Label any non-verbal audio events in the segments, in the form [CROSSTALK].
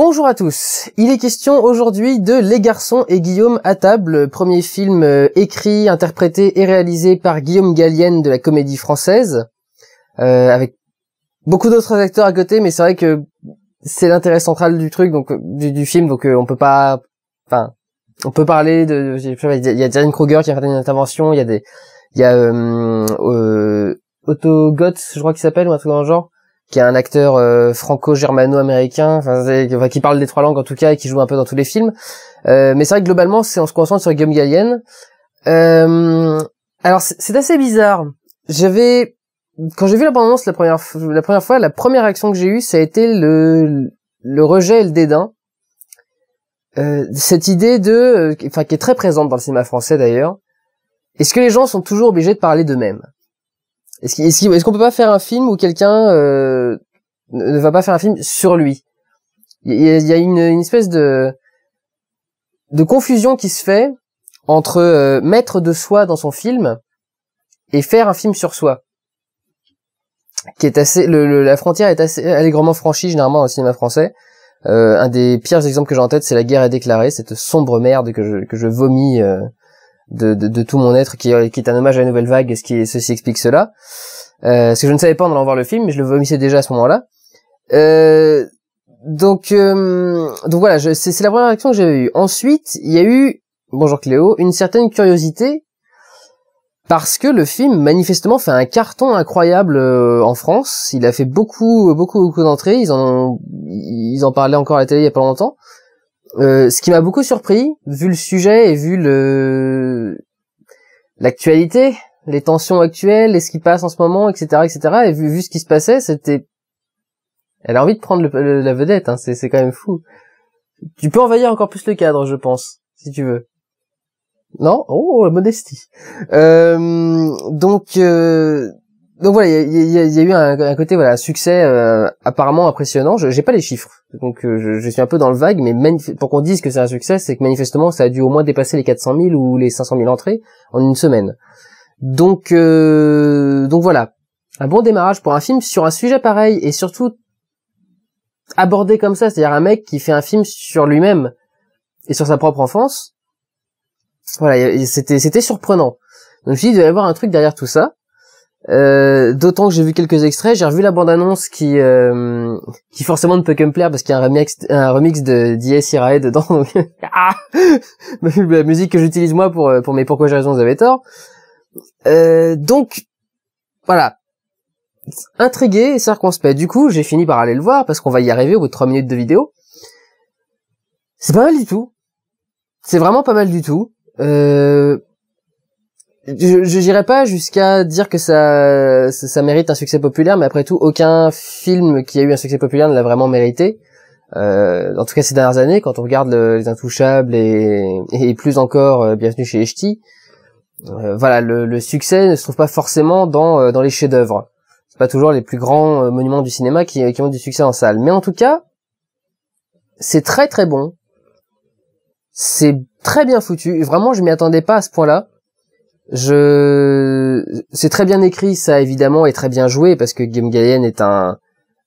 Bonjour à tous. Il est question aujourd'hui de Les garçons et Guillaume à table, premier film euh, écrit, interprété et réalisé par Guillaume Gallienne de la comédie française, euh, avec beaucoup d'autres acteurs à côté, mais c'est vrai que c'est l'intérêt central du truc, donc du, film, donc euh, on peut pas, enfin, on peut parler de, il y a Diane Kruger qui a fait une intervention, il y a des, il y a Otto Gott, je crois qu'il s'appelle ou un truc dans le genre, qui est un acteur euh, franco-germano-américain, enfin, qui parle des trois langues en tout cas et qui joue un peu dans tous les films. Euh, mais c'est vrai que globalement, c'est on se concentre sur Guillaume Gallienne. Euh, alors c'est assez bizarre. J'avais quand j'ai vu la bande la première la première fois, la première réaction que j'ai eue, ça a été le le rejet et le dédain. Euh, cette idée de, euh, enfin, qui est très présente dans le cinéma français d'ailleurs. Est-ce que les gens sont toujours obligés de parler d'eux-mêmes est-ce qu'on peut pas faire un film où quelqu'un euh, ne va pas faire un film sur lui Il y, a une, espèce de de confusion qui se fait entre euh, mettre de soi dans son film et faire un film sur soi, qui est assez la frontière est assez allègrement franchie généralement au cinéma français. Euh, un des pires exemples que j'ai en tête, c'est La guerre est déclarée, cette sombre merde que je, que je vomis de, tout mon être, qui, qui, est un hommage à la nouvelle vague, ce qui ceci explique cela. Euh, ce que je ne savais pas en allant voir le film, mais je le vomissais déjà à ce moment-là. Euh, donc, euh, donc voilà, c'est la première réaction que j'avais eue. Ensuite, il y a eu, bonjour Cléo, une certaine curiosité parce que le film manifestement fait un carton incroyable euh, en France. Il a fait beaucoup, beaucoup, beaucoup d'entrées. Ils en, ils en parlaient encore à la télé il y a pas longtemps. Euh, ce qui m'a beaucoup surpris, vu le sujet et vu le l'actualité, les tensions actuelles et ce qui passe en ce moment, etc., etc. Et vu, vu ce qui se passait, c'était, elle a envie de prendre la vedette. Hein, c'est c'est quand même fou. Tu peux envahir encore plus le cadre, je pense, si tu veux. Non, oh la modestie. Euh, donc euh, donc voilà, il y, a, eu un, côté voilà succès euh, apparemment impressionnant. Je j'ai pas les chiffres, donc euh, je, suis un peu dans le vague. Mais pour qu'on dise que c'est un succès, c'est que manifestement ça a dû au moins dépasser les 400 000 ou les 500 000 entrées en une semaine. Donc euh, donc voilà, un bon démarrage pour un film sur un sujet pareil et surtout abordé comme ça, c'est-à-dire un mec qui fait un film sur lui-même et sur sa propre enfance. Voilà, c'était c'était surprenant. Donc je me suis dit, il doit y avoir un truc derrière tout ça. Euh, d'autant que j'ai vu quelques extraits, j'ai revu la bande-annonce qui euh, qui forcément ne peut que me plaire parce qu'il y a un remix un remix de D.S. Irae dedans. [LAUGHS] Ah. la musique que j'utilise moi pour euh, pour mes pourquoi j'ai raison vous avez tort. donc voilà, intrigué et circonspect. Du coup, j'ai fini par aller le voir parce qu'on va y arriver au bout de 3 minutes de vidéo. C'est pas mal du tout. C'est vraiment pas mal du tout. Euh, je, n'irai pas jusqu'à dire que ça, ça, mérite un succès populaire, mais après tout, aucun film qui a eu un succès populaire ne l'a vraiment mérité. Euh, en tout cas ces dernières années, quand on regarde les Intouchables et, plus encore euh, Bienvenue chez Echti, voilà, le, succès ne se trouve pas forcément euh, dans, les chefs-d'œuvre. C'est pas toujours les plus grands euh, monuments du cinéma qui, qui ont du succès en salle. Mais en tout cas, c'est très très bon. C'est très bien foutu. Vraiment, je m'y attendais pas à ce point-là. Je, c'est très bien écrit, ça évidemment, et très bien joué parce que Game Gallienne est un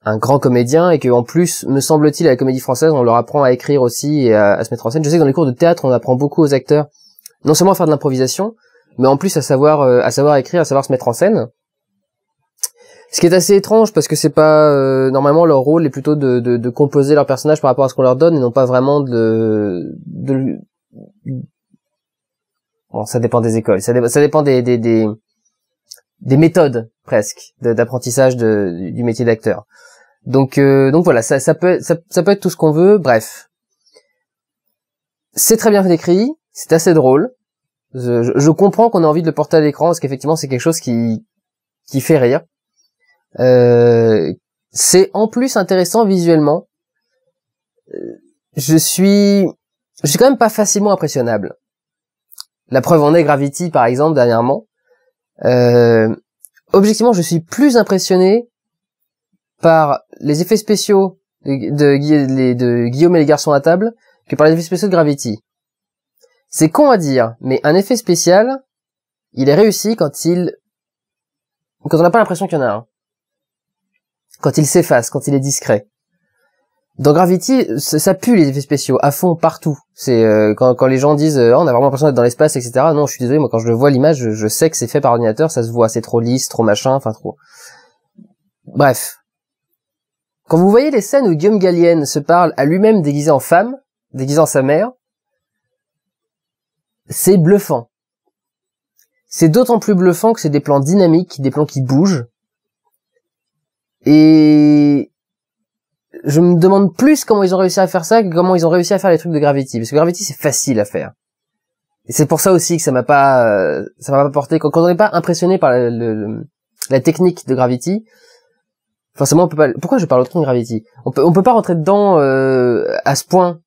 un grand comédien et que en plus, me semble-t-il, à la Comédie Française, on leur apprend à écrire aussi et à, se mettre en scène. Je sais que dans les cours de théâtre, on apprend beaucoup aux acteurs non seulement à faire de l'improvisation, mais en plus à savoir euh, à savoir écrire, à savoir se mettre en scène. Ce qui est assez étrange parce que c'est pas euh, normalement leur rôle est plutôt de, composer leur personnage par rapport à ce qu'on leur donne et non pas vraiment de, de Bon, ça dépend des écoles, ça, ça dépend des, des, des, méthodes presque d'apprentissage du métier d'acteur. Donc, euh, donc voilà, ça, ça peut, ça, ça peut être tout ce qu'on veut. Bref, c'est très bien écrit, c'est assez drôle. Je, je, comprends qu'on a envie de le porter à l'écran parce qu'effectivement c'est quelque chose qui qui fait rire. Euh, c'est en plus intéressant visuellement. Euh, je suis, je suis quand même pas facilement impressionnable. La preuve en est Gravity, par exemple, dernièrement. Euh, objectivement, je suis plus impressionné par les effets spéciaux de, Guillaume et les garçons à table que par les effets spéciaux de Gravity. C'est con à dire, mais un effet spécial, il est réussi quand il, quand on n'a pas l'impression qu'il y en a un. Quand il s'efface, quand il est discret dans Gravity, ça, pue les effets spéciaux à fond partout. C'est euh, quand, les gens disent euh, ah, on a vraiment l'impression d'être dans l'espace, etc. Non, je suis désolé, moi quand je vois l'image, je, je, sais que c'est fait par ordinateur, ça se voit, c'est trop lisse, trop machin, enfin trop. Bref, quand vous voyez les scènes où Guillaume Gallienne se parle à lui-même déguisé en femme, déguisé en sa mère, c'est bluffant. C'est d'autant plus bluffant que c'est des plans dynamiques, des plans qui bougent. Et je me demande plus comment ils ont réussi à faire ça que comment ils ont réussi à faire les trucs de Gravity, parce que Gravity c'est facile à faire. Et c'est pour ça aussi que ça m'a pas, euh, ça m'a pas porté. Quand, on n'est pas impressionné par la technique de Gravity, forcément on peut pas. Pourquoi je parle autant de Gravity On peut, peut pas rentrer dedans euh, à ce point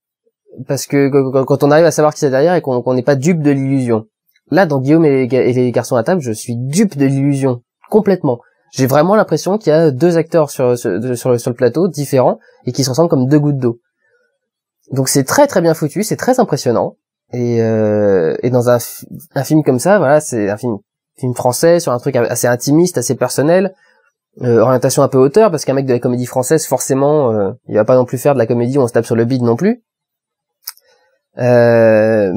parce que quand on arrive à savoir qui c'est derrière et qu'on n'est pas dupe de l'illusion. Là, dans Guillaume et les garçons à table, je suis dupe de l'illusion complètement j'ai vraiment l'impression qu'il y a deux acteurs sur, sur, le plateau différents et qui se ressemblent comme deux gouttes d'eau. Donc c'est très très bien foutu, c'est très impressionnant. Et, euh, et dans un, film comme ça, voilà, c'est un film, film français sur un truc assez intimiste, assez personnel, euh, orientation un peu hauteur, parce qu'un mec de la comédie française, forcément, euh, il va pas non plus faire de la comédie où on se tape sur le bide non plus. Euh...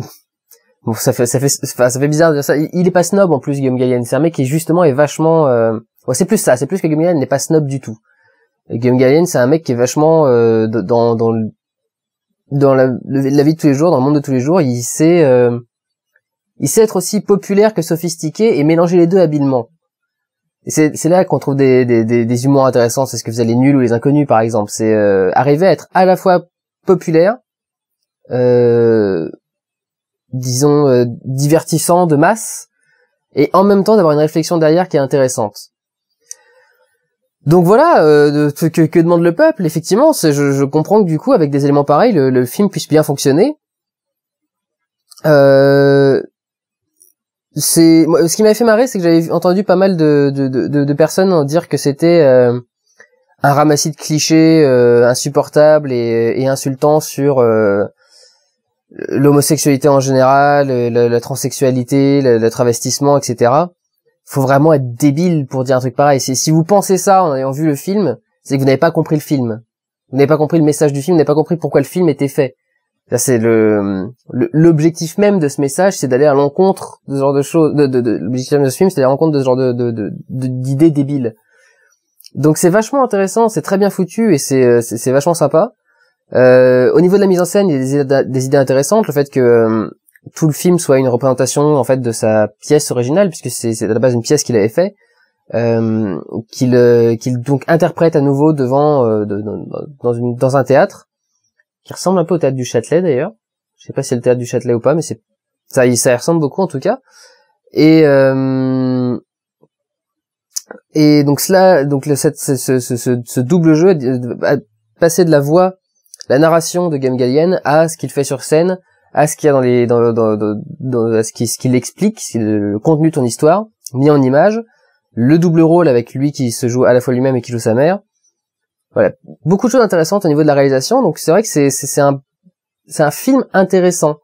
Bon, ça fait, ça fait, ça fait bizarre de dire ça. Il, est pas snob en plus, Guillaume Gallienne. C'est un mec qui justement est vachement euh, c'est plus ça, c'est plus que Game n'est pas snob du tout. Game Gallien c'est un mec qui est vachement euh, dans dans dans la, vie de tous les jours, dans le monde de tous les jours. Il sait euh, il sait être aussi populaire que sophistiqué et mélanger les deux habilement. c'est là qu'on trouve des, des, des, humours intéressants. C'est ce que faisaient les nuls ou les inconnus, par exemple. C'est euh, arriver à être à la fois populaire, disons divertissant de masse, et en même temps d'avoir une réflexion derrière qui est intéressante. Donc voilà, euh, ce que, demande le peuple Effectivement, je, je, comprends que du coup, avec des éléments pareils, le, film puisse bien fonctionner. Euh, ce qui m'avait fait marrer, c'est que j'avais entendu pas mal de, personnes dire que c'était euh, un ramassis de clichés insupportables et, insultants sur l'homosexualité en général, la, la transsexualité, le travestissement, etc faut vraiment être débile pour dire un truc pareil. Si, vous pensez ça en ayant vu le film, c'est que vous n'avez pas compris le film. Vous n'avez pas compris le message du film, vous n'avez pas compris pourquoi le film était fait. C'est le l'objectif même de ce message, c'est d'aller à l'encontre de ce genre de choses. De, de, de l'objectif de ce film, c'est d'aller à l'encontre de ce genre de d'idées de, débiles. Donc c'est vachement intéressant, c'est très bien foutu et c'est euh, c'est vachement sympa. Euh, au niveau de la mise en scène, il y a des idées intéressantes. Le fait que euh, tout le film soit une représentation en fait de sa pièce originale, puisque c'est à la base une pièce qu'il avait fait, euh, qu'il euh, donc interprète à nouveau devant euh, dans, une, dans un théâtre qui ressemble un peu au théâtre du Châtelet d'ailleurs. Je sais pas si c'est le théâtre du Châtelet ou pas, mais c'est ça, ça y ressemble beaucoup en tout cas. Et euh, et donc cela, donc le, cette, ce, ce, ce, ce, double jeu, passer de la voix, la narration de Game Gallienne à ce qu'il fait sur scène, à ce qu'il y a dans les dans, dans, dans, à ce qu'il explique, le, le contenu de ton histoire mis en image, le double rôle avec lui qui se joue à la fois lui-même et qui joue sa mère. Voilà, beaucoup de choses intéressantes au niveau de la réalisation. Donc c'est vrai que c'est c'est un c'est un film intéressant.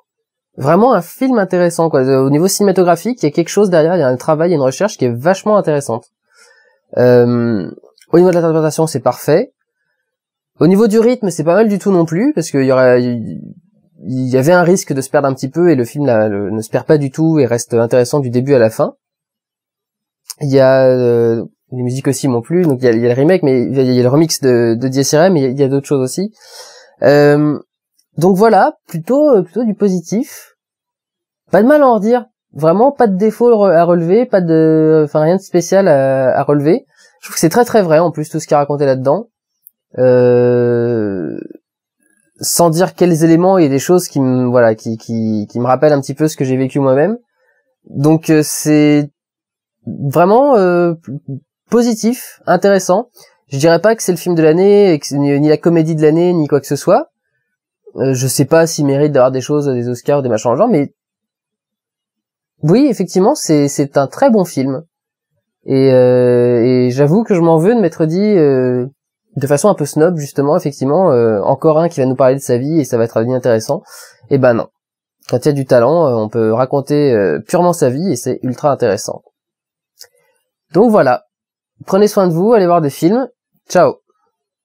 Vraiment un film intéressant quoi. Au niveau cinématographique, il y a quelque chose derrière, il y a un travail, il y a une recherche qui est vachement intéressante. Euh, au niveau de l'interprétation, c'est parfait. Au niveau du rythme, c'est pas mal du tout non plus, parce qu'il y aura, il y avait un risque de se perdre un petit peu et le film ne se perd pas du tout et reste intéressant du début à la fin. Il y a euh, les musiques aussi m'ont plu, donc il y, a, le remake, mais il y a, le remix de, DSRM mais il y a, d'autres choses aussi. Euh, donc voilà, plutôt euh, plutôt du positif. Pas de mal à en redire, vraiment pas de défaut à relever, pas de, enfin rien de spécial à, relever. Je trouve que c'est très très vrai en plus tout ce qui est raconté là-dedans. Euh, sans dire quels éléments, il y a des choses qui me voilà qui qui me rappellent un petit peu ce que j'ai vécu moi-même. Donc euh, c'est vraiment euh, positif, intéressant. Je dirais pas que c'est le film de l'année, ni la comédie de l'année, ni quoi que ce soit. Euh, je sais pas s'il mérite d'avoir des choses, des Oscars ou des machins en genre, mais oui, effectivement, c'est c'est un très bon film. Et, euh, et j'avoue que je m'en veux de m'être dit de façon un peu snob justement effectivement euh, encore un qui va nous parler de sa vie et ça va être bien intéressant et eh ben non quand il y a du talent euh, on peut raconter euh, purement sa vie et c'est ultra intéressant donc voilà prenez soin de vous allez voir des films ciao